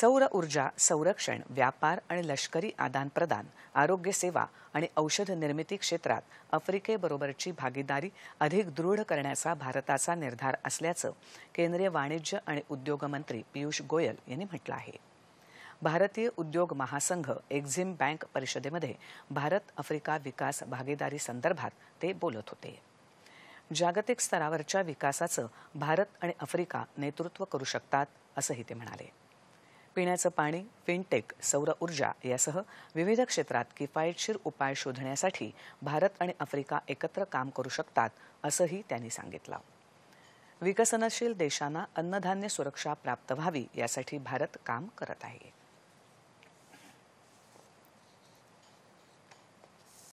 सौर ऊर्जा संरक्षण व्यापार आणि लष्करी आदानप्रदान आरोग्य सेवा आणि औषध निर्मिती क्षेत्रात आफ्रिकेबरोबरची भागीदारी अधिक दृढ करण्याचा भारताचा निर्धार असल्याचं केंद्रीय वाणिज्य आणि उद्योग मंत्री पियुष गोयल यांनी म्हटलं आहे भारतीय उद्योग महासंघ एक्झिम बँक परिषदेमध्ये भारत आफ्रिका विकास भागीदारी संदर्भात ते बोलत होते जागतिक स्तरावरच्या विकासाचं भारत आणि आफ्रिका नेतृत्व करू शकतात असंही ते म्हणाले पिण्याचं पाणी फिनटेक सौर ऊर्जा यासह विविध क्षेत्रात किफायतशीर उपाय शोधण्यासाठी भारत आणि आफ्रिका एकत्र काम करू शकतात असंही त्यांनी सांगितलं विकसनशील देशांना अन्नधान्य सुरक्षा प्राप्त व्हावी यासाठी भारत काम करत आहे